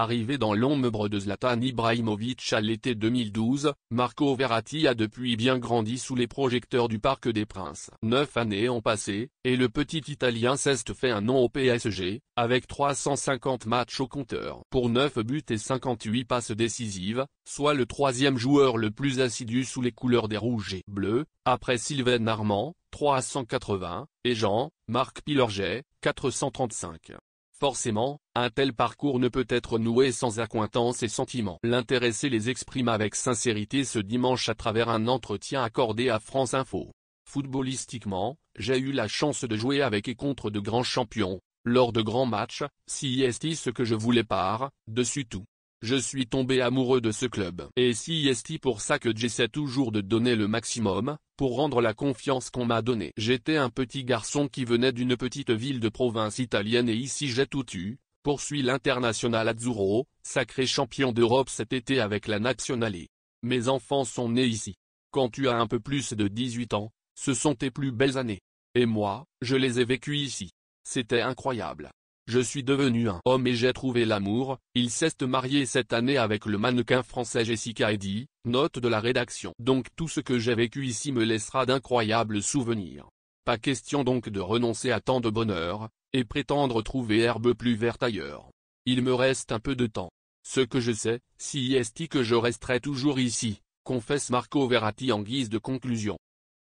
Arrivé dans l'ombre de Zlatan Ibrahimovic à l'été 2012, Marco Verratti a depuis bien grandi sous les projecteurs du Parc des Princes. Neuf années ont passé, et le petit Italien s'est fait un nom au PSG, avec 350 matchs au compteur. Pour 9 buts et 58 passes décisives, soit le troisième joueur le plus assidu sous les couleurs des rouges et bleus, après Sylvain Armand, 380, et Jean, Marc Pilorget, 435. Forcément, un tel parcours ne peut être noué sans accointance et sentiments. L'intéressé les exprime avec sincérité ce dimanche à travers un entretien accordé à France Info. Footballistiquement, j'ai eu la chance de jouer avec et contre de grands champions, lors de grands matchs, si est ce que je voulais par, dessus tout. Je suis tombé amoureux de ce club. Et si est pour ça que j'essaie toujours de donner le maximum, pour rendre la confiance qu'on m'a donnée. J'étais un petit garçon qui venait d'une petite ville de province italienne et ici j'ai tout eu, poursuit l'international Azzurro, sacré champion d'Europe cet été avec la nationalité. Mes enfants sont nés ici. Quand tu as un peu plus de 18 ans, ce sont tes plus belles années. Et moi, je les ai vécues ici. C'était incroyable. Je suis devenu un homme et j'ai trouvé l'amour, il s'est marié cette année avec le mannequin français Jessica Eddy, note de la rédaction. Donc tout ce que j'ai vécu ici me laissera d'incroyables souvenirs. Pas question donc de renoncer à tant de bonheur, et prétendre trouver herbe plus verte ailleurs. Il me reste un peu de temps. Ce que je sais, si est que je resterai toujours ici, confesse Marco Verratti en guise de conclusion.